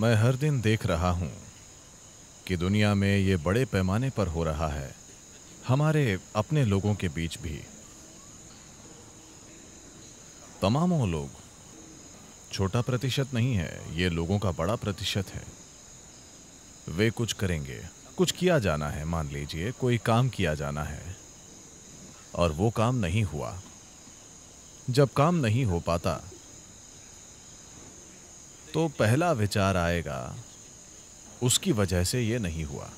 मैं हर दिन देख रहा हूं कि दुनिया में ये बड़े पैमाने पर हो रहा है हमारे अपने लोगों के बीच भी तमामों लोग छोटा प्रतिशत नहीं है ये लोगों का बड़ा प्रतिशत है वे कुछ करेंगे कुछ किया जाना है मान लीजिए कोई काम किया जाना है और वो काम नहीं हुआ जब काम नहीं हो पाता तो पहला विचार आएगा उसकी वजह से यह नहीं हुआ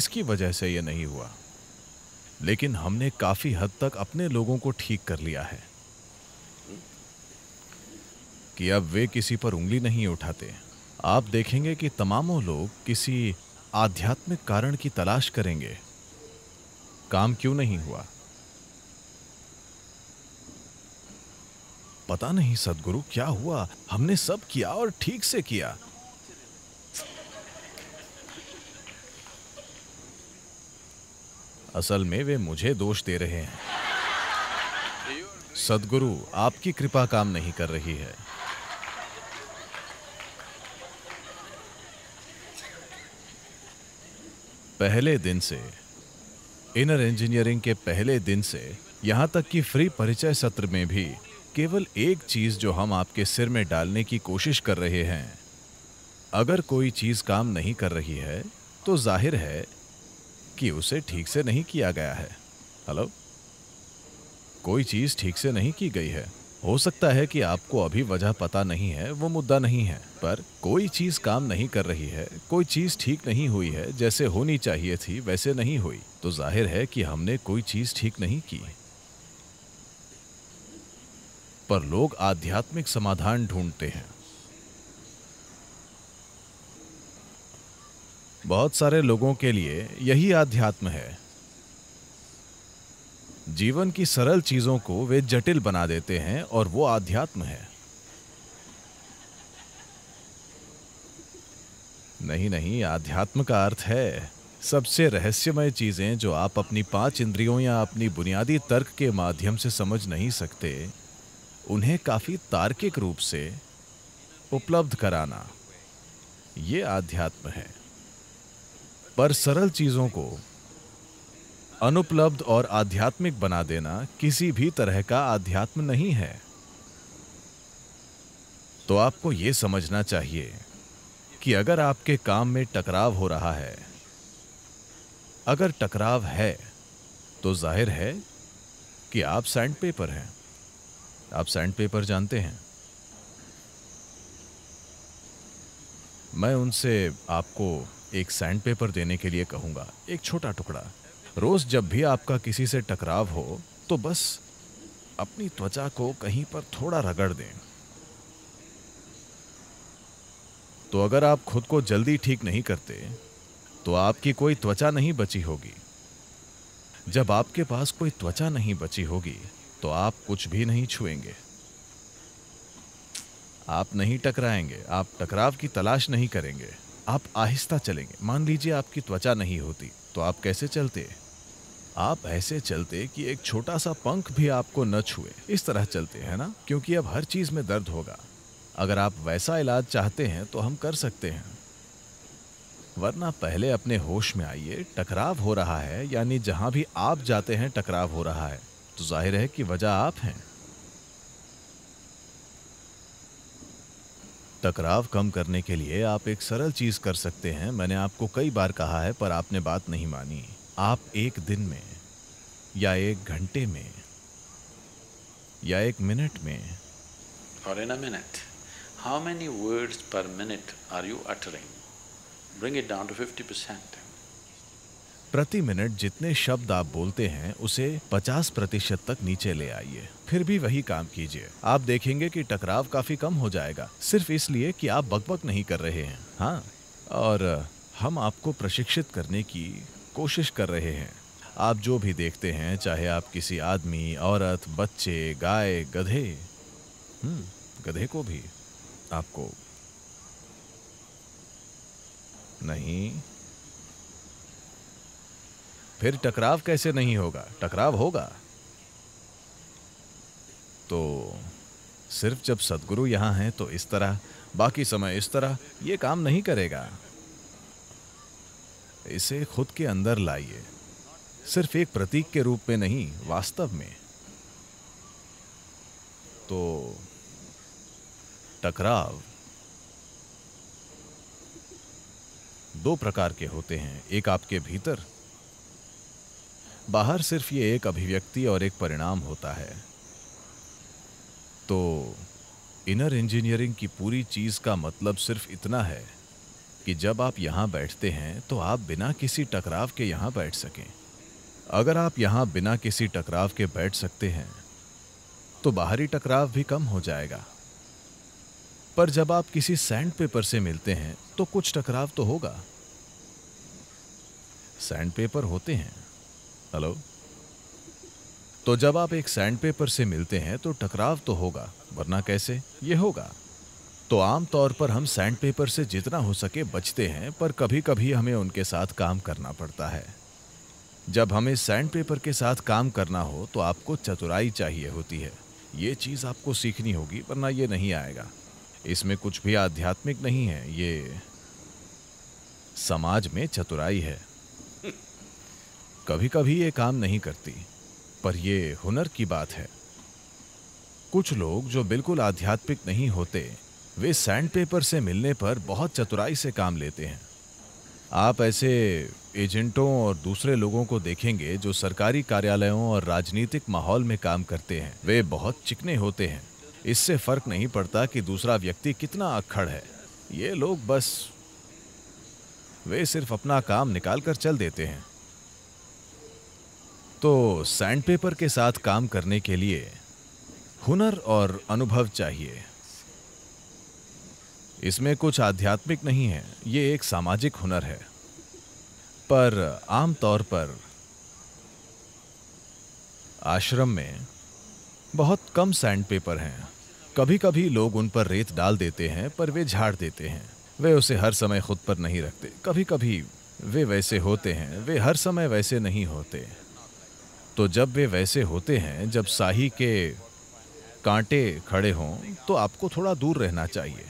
इसकी वजह से यह नहीं हुआ लेकिन हमने काफी हद तक अपने लोगों को ठीक कर लिया है कि अब वे किसी पर उंगली नहीं उठाते आप देखेंगे कि तमामों लोग किसी आध्यात्मिक कारण की तलाश करेंगे काम क्यों नहीं हुआ पता नहीं सदगुरु क्या हुआ हमने सब किया और ठीक से किया असल में वे मुझे दोष दे रहे हैं सदगुरु आपकी कृपा काम नहीं कर रही है पहले दिन से इनर इंजीनियरिंग के पहले दिन से यहां तक कि फ्री परिचय सत्र में भी केवल एक चीज जो हम आपके सिर में डालने की कोशिश कर रहे हैं अगर कोई चीज काम नहीं कर रही है तो जाहिर है कि उसे ठीक से नहीं किया गया है हेलो कोई चीज ठीक से नहीं की गई है हो सकता है कि आपको अभी वजह पता नहीं है वो मुद्दा नहीं है पर कोई चीज काम नहीं कर रही है कोई चीज ठीक नहीं हुई है जैसे होनी चाहिए थी वैसे नहीं हुई तो जाहिर है कि हमने कोई चीज ठीक नहीं की पर लोग आध्यात्मिक समाधान ढूंढते हैं बहुत सारे लोगों के लिए यही आध्यात्म है जीवन की सरल चीजों को वे जटिल बना देते हैं और वो आध्यात्म है नहीं नहीं आध्यात्म का अर्थ है सबसे रहस्यमय चीजें जो आप अपनी पांच इंद्रियों या अपनी बुनियादी तर्क के माध्यम से समझ नहीं सकते उन्हें काफ़ी तार्किक रूप से उपलब्ध कराना ये आध्यात्म है पर सरल चीज़ों को अनुपलब्ध और आध्यात्मिक बना देना किसी भी तरह का आध्यात्म नहीं है तो आपको यह समझना चाहिए कि अगर आपके काम में टकराव हो रहा है अगर टकराव है तो जाहिर है कि आप सैंड पेपर हैं आप सैंड पेपर जानते हैं मैं उनसे आपको एक सैंड पेपर देने के लिए कहूंगा एक छोटा टुकड़ा रोज़ जब भी आपका किसी से टकराव हो तो बस अपनी त्वचा को कहीं पर थोड़ा रगड़ दें तो अगर आप खुद को जल्दी ठीक नहीं करते तो आपकी कोई त्वचा नहीं बची होगी जब आपके पास कोई त्वचा नहीं बची होगी तो आप कुछ भी नहीं छुएंगे आप नहीं टकराएंगे आप टकराव की तलाश नहीं करेंगे आप आहिस्ता चलेंगे मान लीजिए आपकी त्वचा नहीं होती तो आप कैसे चलते आप ऐसे चलते कि एक छोटा सा पंख भी आपको न छुए इस तरह चलते हैं ना क्योंकि अब हर चीज में दर्द होगा अगर आप वैसा इलाज चाहते हैं तो हम कर सकते हैं वरना पहले अपने होश में आइए टकराव हो रहा है यानी जहां भी आप जाते हैं टकराव हो रहा है तो जाहिर है कि वजह आप हैं टकराव कम करने के लिए आप एक सरल चीज कर सकते हैं मैंने आपको कई बार कहा है पर आपने बात नहीं मानी आप एक दिन में या एक घंटे में या एक मिनट में for in a minute how many words per minute are you uttering bring it down to fifty percent प्रति मिनट जितने शब्द आप बोलते हैं उसे 50 प्रतिशत तक नीचे ले आइए फिर भी वही काम कीजिए आप देखेंगे कि टकराव काफी कम हो जाएगा सिर्फ इसलिए कि आप बकबक नहीं कर रहे हैं हाँ और हम आपको प्रशिक्षित करने की कोशिश कर रहे हैं आप जो भी देखते हैं चाहे आप किसी आदमी औरत बच्चे गाय गधे हम्म गधे को भी आपको नहीं फिर टकराव कैसे नहीं होगा टकराव होगा तो सिर्फ जब सदगुरु यहां हैं तो इस तरह बाकी समय इस तरह यह काम नहीं करेगा इसे खुद के अंदर लाइए सिर्फ एक प्रतीक के रूप में नहीं वास्तव में तो टकराव दो प्रकार के होते हैं एक आपके भीतर बाहर सिर्फ ये एक अभिव्यक्ति और एक परिणाम होता है तो इनर इंजीनियरिंग की पूरी चीज का मतलब सिर्फ इतना है कि जब आप यहां बैठते हैं तो आप बिना किसी टकराव के यहां बैठ सकें अगर आप यहां बिना किसी टकराव के बैठ सकते हैं तो बाहरी टकराव भी कम हो जाएगा पर जब आप किसी सैंड पेपर से मिलते हैं तो कुछ टकराव तो होगा सैंड पेपर होते हैं हेलो तो जब आप एक सैंड पेपर से मिलते हैं तो टकराव तो होगा वरना कैसे ये होगा तो आमतौर पर हम सैंड पेपर से जितना हो सके बचते हैं पर कभी कभी हमें उनके साथ काम करना पड़ता है जब हमें सैंड पेपर के साथ काम करना हो तो आपको चतुराई चाहिए होती है ये चीज़ आपको सीखनी होगी वरना ये नहीं आएगा इसमें कुछ भी आध्यात्मिक नहीं है ये समाज में चतुराई है कभी कभी ये काम नहीं करती पर ये हुनर की बात है कुछ लोग जो बिल्कुल आध्यात्मिक नहीं होते वे सैंड पेपर से मिलने पर बहुत चतुराई से काम लेते हैं आप ऐसे एजेंटों और दूसरे लोगों को देखेंगे जो सरकारी कार्यालयों और राजनीतिक माहौल में काम करते हैं वे बहुत चिकने होते हैं इससे फर्क नहीं पड़ता कि दूसरा व्यक्ति कितना अक्खड़ है ये लोग बस वे सिर्फ अपना काम निकाल कर चल देते हैं तो सैंडपेपर के साथ काम करने के लिए हुनर और अनुभव चाहिए इसमें कुछ आध्यात्मिक नहीं है ये एक सामाजिक हुनर है पर आमतौर पर आश्रम में बहुत कम सैंड पेपर हैं कभी कभी लोग उन पर रेत डाल देते हैं पर वे झाड़ देते हैं वे उसे हर समय खुद पर नहीं रखते कभी कभी वे वैसे होते हैं वे हर समय वैसे नहीं होते तो जब वे वैसे होते हैं जब शाही के कांटे खड़े हों तो आपको थोड़ा दूर रहना चाहिए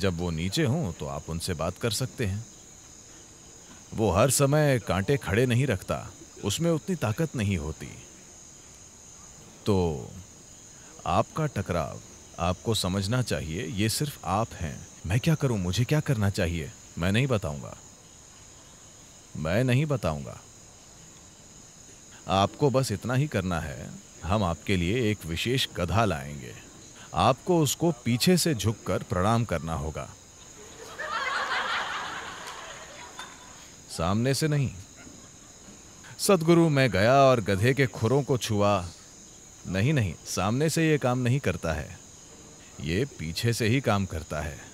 जब वो नीचे हों तो आप उनसे बात कर सकते हैं वो हर समय कांटे खड़े नहीं रखता उसमें उतनी ताकत नहीं होती तो आपका टकराव आपको समझना चाहिए ये सिर्फ आप हैं मैं क्या करूं मुझे क्या करना चाहिए मैं नहीं बताऊंगा मैं नहीं बताऊंगा आपको बस इतना ही करना है हम आपके लिए एक विशेष गधा लाएंगे आपको उसको पीछे से झुककर प्रणाम करना होगा सामने से नहीं सदगुरु मैं गया और गधे के खुरों को छुआ नहीं नहीं सामने से ये काम नहीं करता है ये पीछे से ही काम करता है